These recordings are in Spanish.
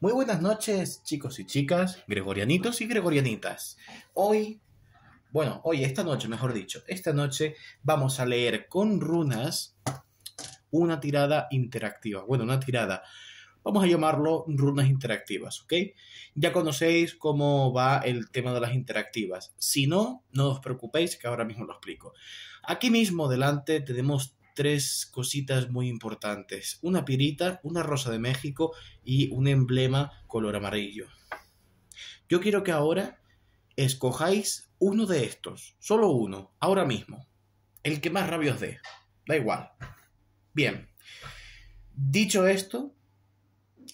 Muy buenas noches, chicos y chicas, gregorianitos y gregorianitas. Hoy, bueno, hoy, esta noche, mejor dicho, esta noche vamos a leer con runas una tirada interactiva. Bueno, una tirada. Vamos a llamarlo runas interactivas, ¿ok? Ya conocéis cómo va el tema de las interactivas. Si no, no os preocupéis que ahora mismo lo explico. Aquí mismo delante tenemos tres cositas muy importantes. Una pirita, una rosa de México y un emblema color amarillo. Yo quiero que ahora escojáis uno de estos, solo uno, ahora mismo. El que más rabia os dé. Da igual. Bien. Dicho esto,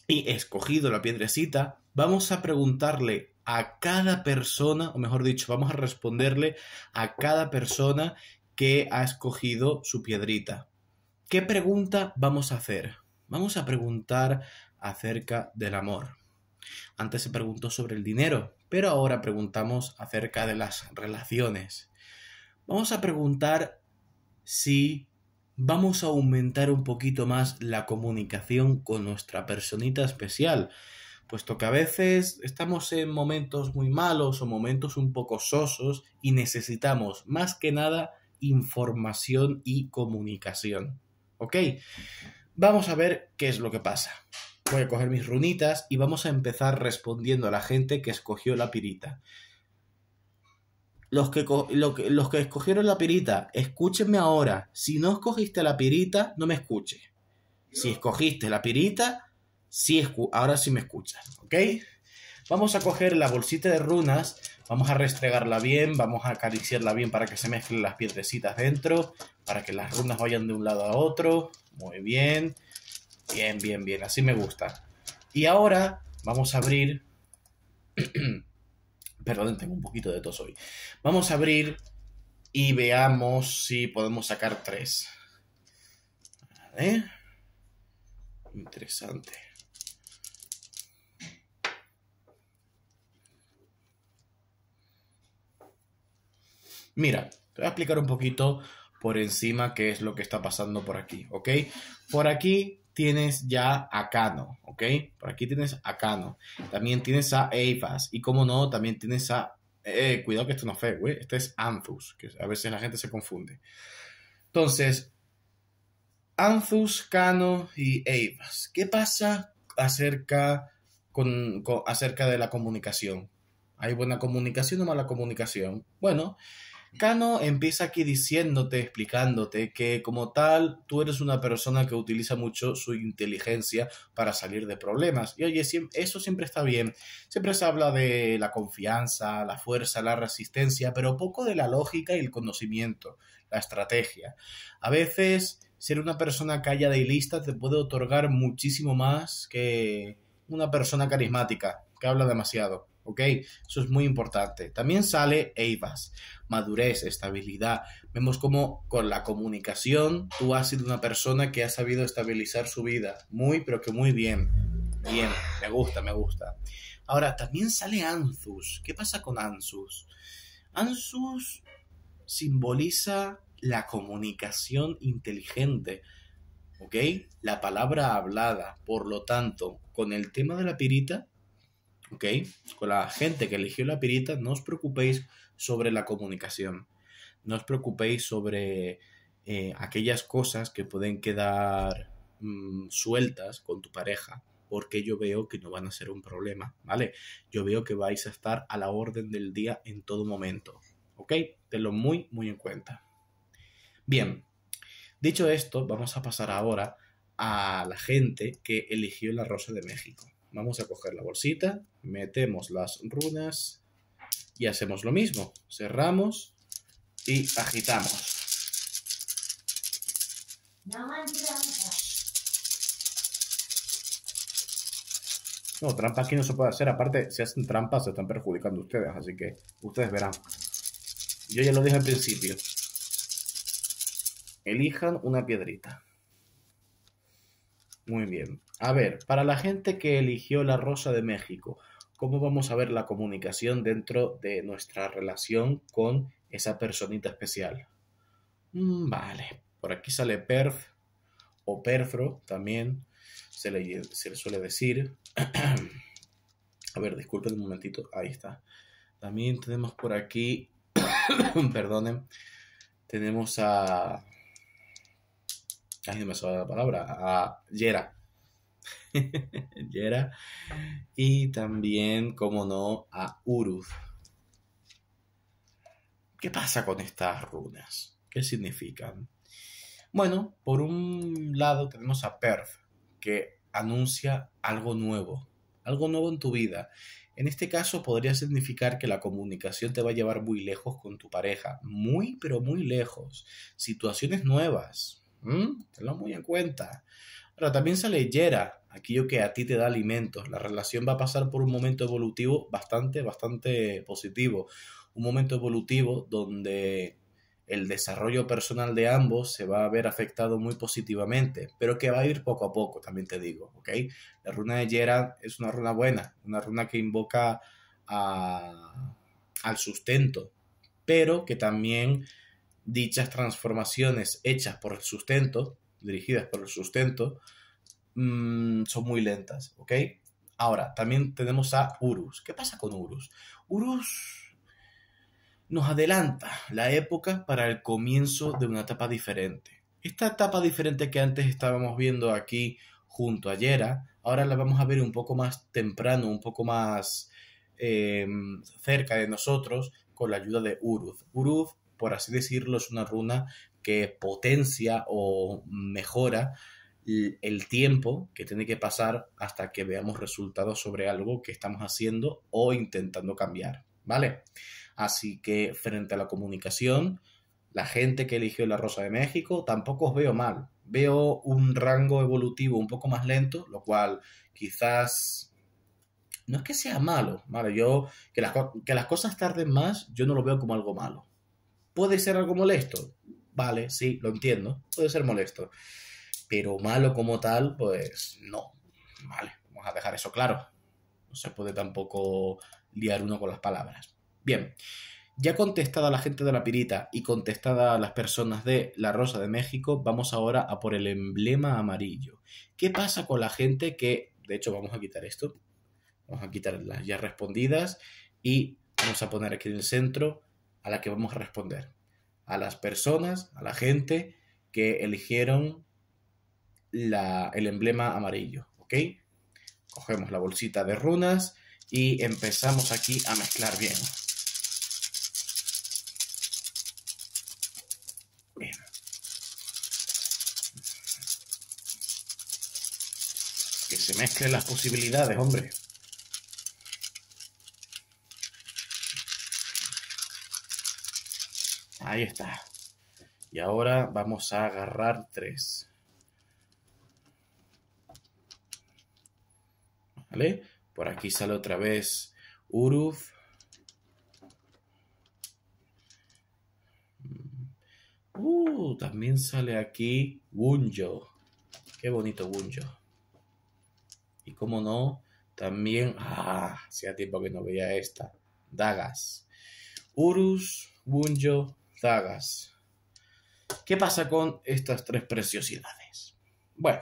y escogido la piedrecita, vamos a preguntarle a cada persona, o mejor dicho, vamos a responderle a cada persona que ha escogido su piedrita. ¿Qué pregunta vamos a hacer? Vamos a preguntar acerca del amor. Antes se preguntó sobre el dinero, pero ahora preguntamos acerca de las relaciones. Vamos a preguntar si vamos a aumentar un poquito más la comunicación con nuestra personita especial, puesto que a veces estamos en momentos muy malos o momentos un poco sosos y necesitamos más que nada información y comunicación. ¿Ok? Vamos a ver qué es lo que pasa. Voy a coger mis runitas y vamos a empezar respondiendo a la gente que escogió la pirita. Los que, los que escogieron la pirita, escúchenme ahora. Si no escogiste la pirita, no me escuche, Si escogiste la pirita, ahora sí me escuchas, ¿ok? Vamos a coger la bolsita de runas, vamos a restregarla bien, vamos a acariciarla bien para que se mezclen las piedrecitas dentro, para que las runas vayan de un lado a otro. Muy bien, bien, bien, bien, así me gusta. Y ahora vamos a abrir... Perdón, tengo un poquito de tos hoy. Vamos a abrir y veamos si podemos sacar tres. Interesante. Mira, te voy a explicar un poquito por encima qué es lo que está pasando por aquí, ¿ok? Por aquí tienes ya a Cano, ¿ok? Por aquí tienes a Cano. También tienes a Eivas. Y como no, también tienes a... Eh, eh cuidado que esto no es güey. Este es Anthus, que a veces la gente se confunde. Entonces, Anthus, Cano y Avas. ¿Qué pasa acerca, acerca de la comunicación? ¿Hay buena comunicación o mala comunicación? Bueno, Cano empieza aquí diciéndote, explicándote que como tal tú eres una persona que utiliza mucho su inteligencia para salir de problemas. Y oye, eso siempre está bien. Siempre se habla de la confianza, la fuerza, la resistencia, pero poco de la lógica y el conocimiento, la estrategia. A veces ser una persona callada y lista te puede otorgar muchísimo más que una persona carismática que habla demasiado. ¿ok? Eso es muy importante. También sale EIVAS, madurez, estabilidad. Vemos cómo con la comunicación tú has sido una persona que ha sabido estabilizar su vida. Muy, pero que muy bien. Bien, me gusta, me gusta. Ahora, también sale Anzus. ¿Qué pasa con Anzus? Anzus simboliza la comunicación inteligente. ¿Ok? La palabra hablada. Por lo tanto, con el tema de la pirita, con la gente que eligió la pirita, no os preocupéis sobre la comunicación, no os preocupéis sobre eh, aquellas cosas que pueden quedar mm, sueltas con tu pareja, porque yo veo que no van a ser un problema, ¿vale? Yo veo que vais a estar a la orden del día en todo momento, ¿ok? Tenlo muy, muy en cuenta. Bien, dicho esto, vamos a pasar ahora a la gente que eligió la Rosa de México. Vamos a coger la bolsita, metemos las runas y hacemos lo mismo. Cerramos y agitamos. No, trampa aquí no se puede hacer. Aparte, si hacen trampas se están perjudicando ustedes, así que ustedes verán. Yo ya lo dije al principio. Elijan una piedrita. Muy bien. A ver, para la gente que eligió la Rosa de México, ¿cómo vamos a ver la comunicación dentro de nuestra relación con esa personita especial? Mm, vale, por aquí sale perf o perfro también, se le, se le suele decir. a ver, disculpen un momentito, ahí está. También tenemos por aquí, perdonen, tenemos a Ay, no me la palabra. A Yera. Yera. Y también, como no, a Uruz. ¿Qué pasa con estas runas? ¿Qué significan? Bueno, por un lado tenemos a Perf, que anuncia algo nuevo, algo nuevo en tu vida. En este caso podría significar que la comunicación te va a llevar muy lejos con tu pareja, muy pero muy lejos. Situaciones nuevas, ¿Mm? Tenlo muy en cuenta. Ahora, también sale Yera, aquello que a ti te da alimentos. La relación va a pasar por un momento evolutivo bastante, bastante positivo. Un momento evolutivo donde el desarrollo personal de ambos se va a ver afectado muy positivamente, pero que va a ir poco a poco, también te digo, ¿ok? La runa de Yera es una runa buena, una runa que invoca al sustento, pero que también dichas transformaciones hechas por el sustento, dirigidas por el sustento, mm, son muy lentas, ¿ok? Ahora, también tenemos a Urus. ¿Qué pasa con Urus? Urus nos adelanta la época para el comienzo de una etapa diferente. Esta etapa diferente que antes estábamos viendo aquí junto a Yera, ahora la vamos a ver un poco más temprano, un poco más em, cerca de nosotros con la ayuda de Urus. Uruz por así decirlo, es una runa que potencia o mejora el tiempo que tiene que pasar hasta que veamos resultados sobre algo que estamos haciendo o intentando cambiar, ¿vale? Así que frente a la comunicación, la gente que eligió la Rosa de México, tampoco os veo mal. Veo un rango evolutivo un poco más lento, lo cual quizás no es que sea malo, ¿vale? Yo que que las cosas tarden más, yo no lo veo como algo malo. Puede ser algo molesto. Vale, sí, lo entiendo. Puede ser molesto. Pero malo como tal, pues no. Vale, vamos a dejar eso claro. No se puede tampoco liar uno con las palabras. Bien, ya contestada la gente de la pirita y contestada las personas de la Rosa de México, vamos ahora a por el emblema amarillo. ¿Qué pasa con la gente que, de hecho vamos a quitar esto, vamos a quitar las ya respondidas y vamos a poner aquí en el centro a la que vamos a responder. A las personas, a la gente que eligieron el emblema amarillo. ¿Ok? Cogemos la bolsita de runas y empezamos aquí a mezclar bien. Bien. Que se mezclen las posibilidades, hombre. Ahí está. Y ahora vamos a agarrar tres. ¿Vale? Por aquí sale otra vez Uruf. Uh, también sale aquí Wunjo. Qué bonito Bunjo. Y como no, también... Ah, hacía tiempo que no veía esta. Dagas. Urus, Bunjo dagas. ¿Qué pasa con estas tres preciosidades? Bueno,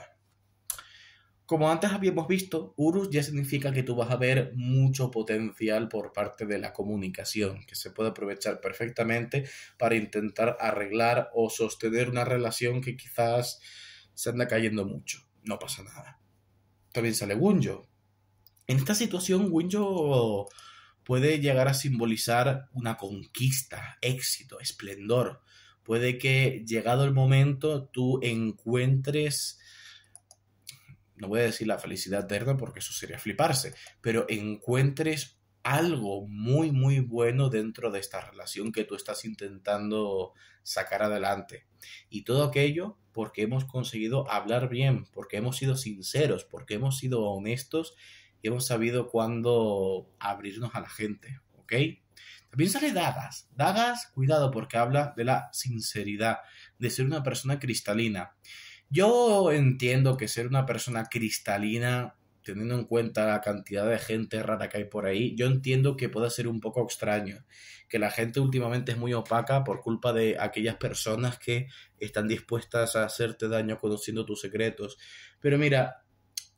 como antes habíamos visto, Urus ya significa que tú vas a ver mucho potencial por parte de la comunicación, que se puede aprovechar perfectamente para intentar arreglar o sostener una relación que quizás se anda cayendo mucho. No pasa nada. También sale Wunjo. En esta situación, Wunjo puede llegar a simbolizar una conquista, éxito, esplendor. Puede que llegado el momento tú encuentres, no voy a decir la felicidad eterna porque eso sería fliparse, pero encuentres algo muy, muy bueno dentro de esta relación que tú estás intentando sacar adelante. Y todo aquello porque hemos conseguido hablar bien, porque hemos sido sinceros, porque hemos sido honestos y hemos sabido cuándo abrirnos a la gente, ¿ok? También sale Dagas. Dagas, cuidado porque habla de la sinceridad, de ser una persona cristalina. Yo entiendo que ser una persona cristalina, teniendo en cuenta la cantidad de gente rara que hay por ahí, yo entiendo que pueda ser un poco extraño, que la gente últimamente es muy opaca por culpa de aquellas personas que están dispuestas a hacerte daño conociendo tus secretos. Pero mira,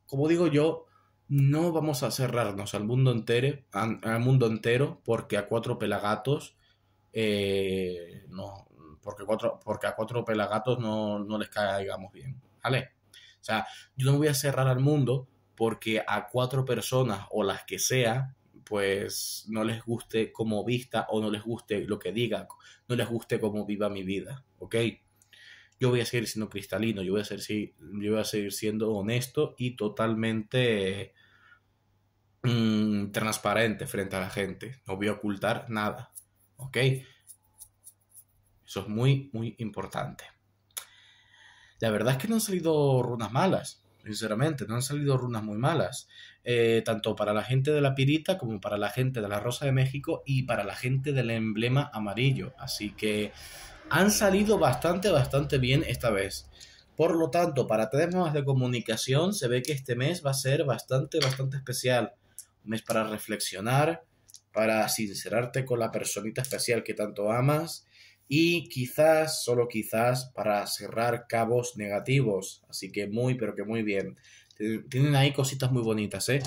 como digo yo, no vamos a cerrarnos al mundo entero, al mundo entero porque a cuatro pelagatos eh, no, porque, cuatro, porque a cuatro pelagatos no, les caigamos bien, ¿vale? O sea, yo no voy a cerrar al mundo porque a cuatro personas o las que sea, pues no les guste como vista o no les guste lo que diga, no les guste cómo viva mi vida, ¿ok? yo voy a seguir siendo cristalino, yo voy a, yo voy a seguir siendo honesto y totalmente mm, transparente frente a la gente. No voy a ocultar nada. ¿Ok? Eso es muy, muy importante. La verdad es que no han salido runas malas, sinceramente, no han salido runas muy malas, eh, tanto para la gente de la pirita como para la gente de la Rosa de México y para la gente del emblema amarillo. Así que han salido bastante, bastante bien esta vez. Por lo tanto, para temas de comunicación, se ve que este mes va a ser bastante, bastante especial. Un mes para reflexionar, para sincerarte con la personita especial que tanto amas y quizás, solo quizás, para cerrar cabos negativos. Así que muy, pero que muy bien. Tienen ahí cositas muy bonitas, ¿eh?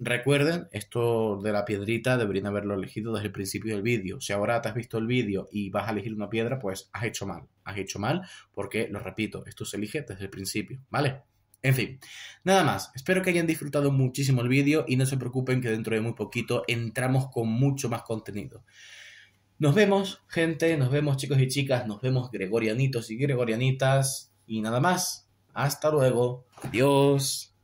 Recuerden, esto de la piedrita deberían haberlo elegido desde el principio del vídeo. Si ahora te has visto el vídeo y vas a elegir una piedra, pues has hecho mal. Has hecho mal porque, lo repito, esto se elige desde el principio, ¿vale? En fin, nada más. Espero que hayan disfrutado muchísimo el vídeo y no se preocupen que dentro de muy poquito entramos con mucho más contenido. Nos vemos, gente, nos vemos chicos y chicas, nos vemos gregorianitos y gregorianitas y nada más. Hasta luego. Adiós.